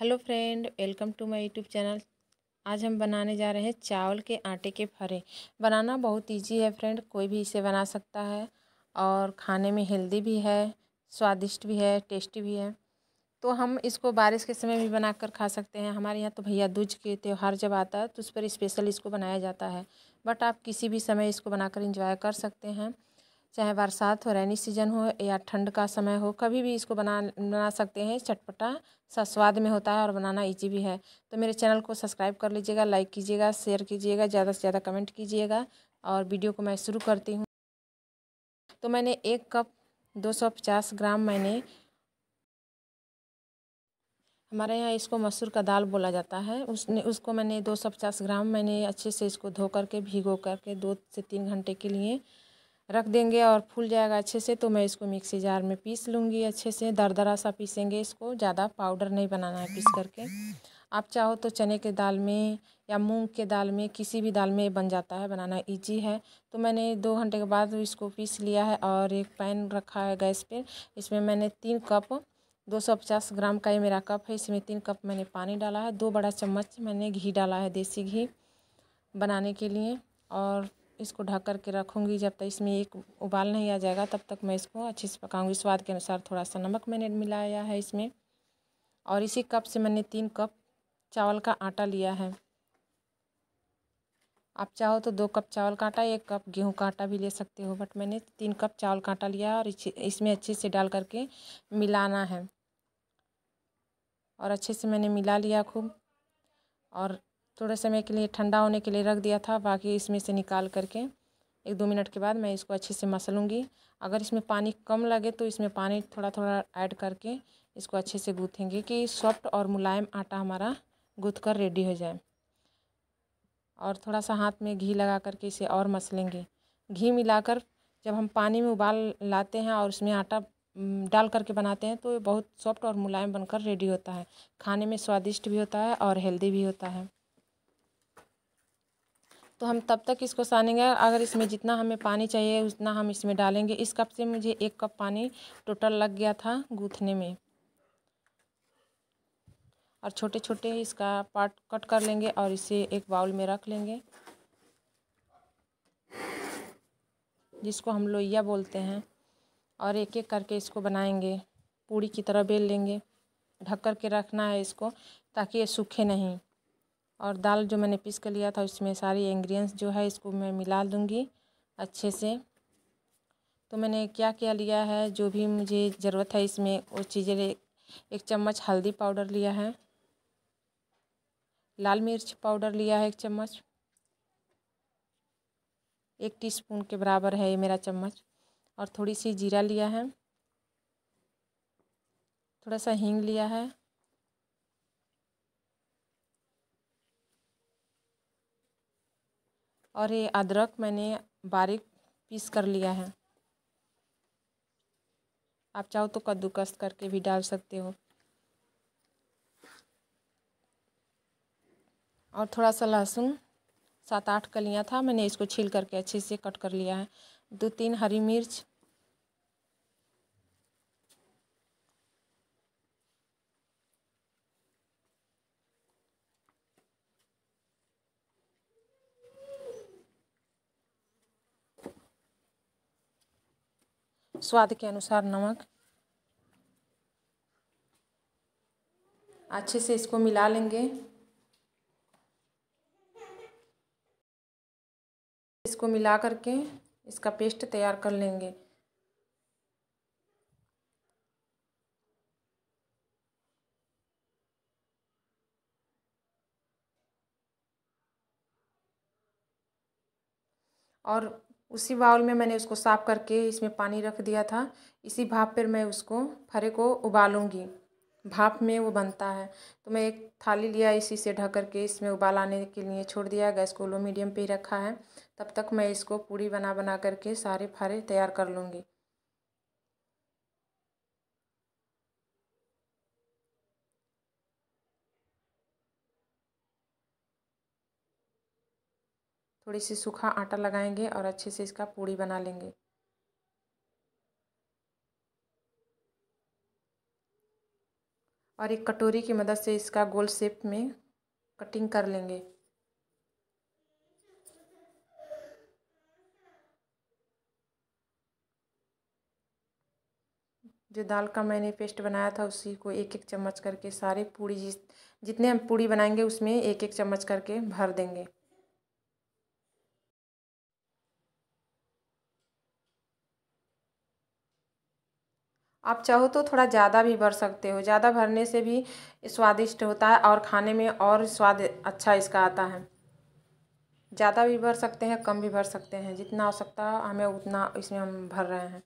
hello friend welcome to my YouTube channel आज हम बनाने जा रहे हैं चावल के आटे के फरे बनाना बहुत इजी है फ्रेंड कोई भी इसे बना सकता है और खाने में हेल्दी भी है स्वादिष्ट भी है टेस्टी भी है तो हम इसको बारिश के समय भी बनाकर खा सकते हैं हमारे यहाँ तो भैया दूज के त्यौहार जब आता है तो उस पर स्पेशल इसको बनाया जाता है बट आप किसी भी समय इसको बनाकर इंजॉय कर सकते हैं चाहे बरसात हो रेनी सीजन हो या ठंड का समय हो कभी भी इसको बना बना सकते हैं चटपटा सा स्वाद में होता है और बनाना इजी भी है तो मेरे चैनल को सब्सक्राइब कर लीजिएगा लाइक कीजिएगा शेयर कीजिएगा ज़्यादा से ज़्यादा कमेंट कीजिएगा और वीडियो को मैं शुरू करती हूँ तो मैंने एक कप दो ग्राम मैंने हमारे यहाँ इसको मसूर का दाल बोला जाता है उसने उसको मैंने पचास ग्राम मैंने अच्छे से इसको धो करके भिगो करके दो से तीन घंटे के लिए रख देंगे और फूल जाएगा अच्छे से तो मैं इसको मिक्सी जार में पीस लूँगी अच्छे से दरदरा सा पीसेंगे इसको ज़्यादा पाउडर नहीं बनाना है पीस करके आप चाहो तो चने के दाल में या मूंग के दाल में किसी भी दाल में बन जाता है बनाना इजी है तो मैंने दो घंटे के बाद इसको पीस लिया है और एक पैन रखा है गैस पर इसमें मैंने तीन कप दो सौ पचास ग्राम का ये मेरा कप है इसमें तीन कप मैंने पानी डाला है दो बड़ा चम्मच मैंने घी डाला है देसी घी बनाने के लिए और इसको ढक कर के रखूँगी जब तक इसमें एक उबाल नहीं आ जाएगा तब तक मैं इसको अच्छे से पकाऊँगी स्वाद के अनुसार थोड़ा सा नमक मैंने मिलाया है इसमें और इसी कप से मैंने तीन कप चावल का आटा लिया है आप चाहो तो दो कप चावल का आटा एक कप गेहूं का आटा भी ले सकते हो बट मैंने तीन कप चावल का आटा लिया और इसमें अच्छे से डाल करके मिलाना है और अच्छे से मैंने मिला लिया खूब और थोड़े समय के लिए ठंडा होने के लिए रख दिया था बाकी इसमें से निकाल करके एक दो मिनट के बाद मैं इसको अच्छे से मसलूँगी अगर इसमें पानी कम लगे तो इसमें पानी थोड़ा थोड़ा ऐड करके इसको अच्छे से गूँथेंगे कि सॉफ्ट और मुलायम आटा हमारा गूँथ कर रेडी हो जाए और थोड़ा सा हाथ में घी लगा करके इसे और मसलेंगे घी मिलाकर जब हम पानी में उबाल लाते हैं और उसमें आटा डाल करके बनाते हैं तो ये बहुत सॉफ्ट और मुलायम बनकर रेडी होता है खाने में स्वादिष्ट भी होता है और हेल्दी भी होता है तो हम तब तक इसको सानेंगे अगर इसमें जितना हमें पानी चाहिए उतना हम इसमें डालेंगे इस कप से मुझे एक कप पानी टोटल लग गया था गूँथने में और छोटे छोटे इसका पार्ट कट कर लेंगे और इसे एक बाउल में रख लेंगे जिसको हम लोहिया बोलते हैं और एक एक करके इसको बनाएंगे पूड़ी की तरह बेल लेंगे ढक कर के रखना है इसको ताकि ये सूखे नहीं और दाल जो मैंने पीस कर लिया था उसमें सारी इंग्रेडिएंट्स जो है इसको मैं मिला दूँगी अच्छे से तो मैंने क्या क्या लिया है जो भी मुझे ज़रूरत है इसमें वो चीज़ें एक चम्मच हल्दी पाउडर लिया है लाल मिर्च पाउडर लिया है एक चम्मच एक टीस्पून के बराबर है ये मेरा चम्मच और थोड़ी सी जीरा लिया है थोड़ा सा हींग लिया है और ये अदरक मैंने बारीक पीस कर लिया है आप चाहो तो कद्दूकस करके भी डाल सकते हो और थोड़ा सा लहसुन सात आठ कलियाँ था मैंने इसको छील करके अच्छे से कट कर लिया है दो तीन हरी मिर्च स्वाद के अनुसार नमक अच्छे से इसको मिला लेंगे इसको मिला करके इसका पेस्ट तैयार कर लेंगे और उसी बाउल में मैंने उसको साफ़ करके इसमें पानी रख दिया था इसी भाप पर मैं उसको फरे को उबालूँगी भाप में वो बनता है तो मैं एक थाली लिया इसी से ढक करके इसमें उबाल आने के लिए छोड़ दिया गैस को लो मीडियम पे ही रखा है तब तक मैं इसको पूरी बना बना करके सारे फरे तैयार कर लूँगी थोड़ी सी सूखा आटा लगाएंगे और अच्छे से इसका पूड़ी बना लेंगे और एक कटोरी की मदद से इसका गोल शेप में कटिंग कर लेंगे जो दाल का मैंने पेस्ट बनाया था उसी को एक एक चम्मच करके सारे पूड़ी जिस जितने हम पूड़ी बनाएंगे उसमें एक एक चम्मच करके भर देंगे आप चाहो तो थोड़ा ज़्यादा भी भर सकते हो ज़्यादा भरने से भी स्वादिष्ट होता है और खाने में और स्वाद अच्छा इसका आता है ज़्यादा भी भर सकते हैं कम भी भर सकते हैं जितना आवश्यकता हमें उतना इसमें हम भर रहे हैं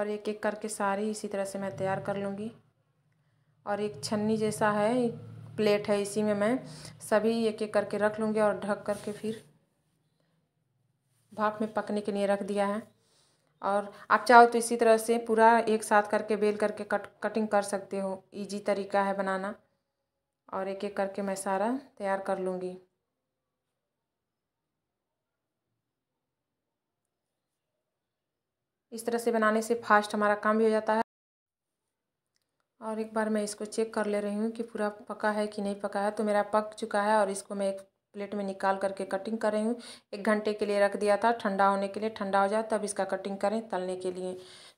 और एक एक करके सारी इसी तरह से मैं तैयार कर लूँगी और एक छन्नी जैसा है प्लेट है इसी में मैं सभी एक एक करके रख लूँगी और ढक करके फिर भाप में पकने के लिए रख दिया है और आप चाहो तो इसी तरह से पूरा एक साथ करके बेल करके कट कटिंग कर सकते हो इजी तरीका है बनाना और एक एक करके मैं सारा तैयार कर लूँगी इस तरह से बनाने से फास्ट हमारा काम भी हो जाता है और एक बार मैं इसको चेक कर ले रही हूँ कि पूरा पका है कि नहीं पका है तो मेरा पक चुका है और इसको मैं एक प्लेट में निकाल करके कटिंग कर रही हूँ एक घंटे के लिए रख दिया था ठंडा होने के लिए ठंडा हो जाए तब इसका कटिंग करें तलने के लिए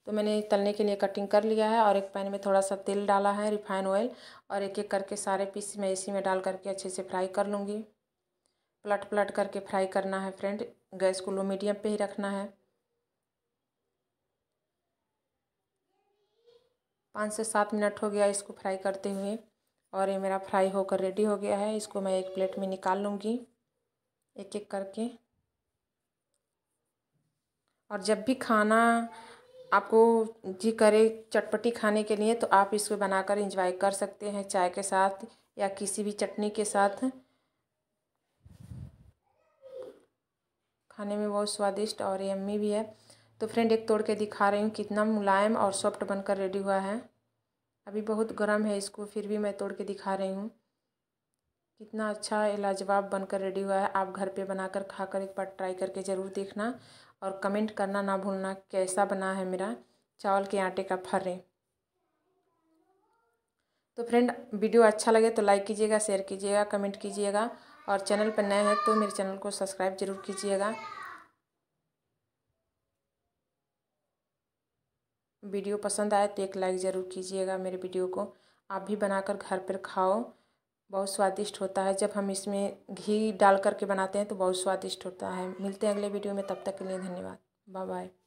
तो मैंने तलने के लिए कटिंग कर लिया है और एक पैन में थोड़ा सा तेल डाला है रिफाइन ऑयल और एक एक करके सारे पीस मैं इसी में डाल करके अच्छे से फ्राई कर लूँगी पलट पलट करके फ्राई करना है फ्रेंड गैस को लो मीडियम पर ही रखना है पाँच से सात मिनट हो गया इसको फ्राई करते हुए और ये मेरा फ्राई होकर रेडी हो गया है इसको मैं एक प्लेट में निकाल लूँगी एक एक करके और जब भी खाना आपको जी करे चटपटी खाने के लिए तो आप इसको बनाकर इंजॉय कर सकते हैं चाय के साथ या किसी भी चटनी के साथ खाने में बहुत स्वादिष्ट और यम्मी भी है तो फ्रेंड एक तोड़ के दिखा रही हूँ कितना मुलायम और सॉफ्ट बनकर रेडी हुआ है अभी बहुत गर्म है इसको फिर भी मैं तोड़ के दिखा रही हूँ कितना अच्छा लाजवाब बनकर रेडी हुआ है आप घर पे बनाकर खाकर एक बार ट्राई करके ज़रूर देखना और कमेंट करना ना भूलना कैसा बना है मेरा चावल के आटे का फर्रे तो फ्रेंड वीडियो अच्छा लगे तो लाइक कीजिएगा शेयर कीजिएगा कमेंट कीजिएगा और चैनल पर नए हैं तो मेरे चैनल को सब्सक्राइब जरूर कीजिएगा वीडियो पसंद आए तो एक लाइक ज़रूर कीजिएगा मेरे वीडियो को आप भी बनाकर घर पर खाओ बहुत स्वादिष्ट होता है जब हम इसमें घी डाल करके बनाते हैं तो बहुत स्वादिष्ट होता है मिलते हैं अगले वीडियो में तब तक के लिए धन्यवाद बाय बाय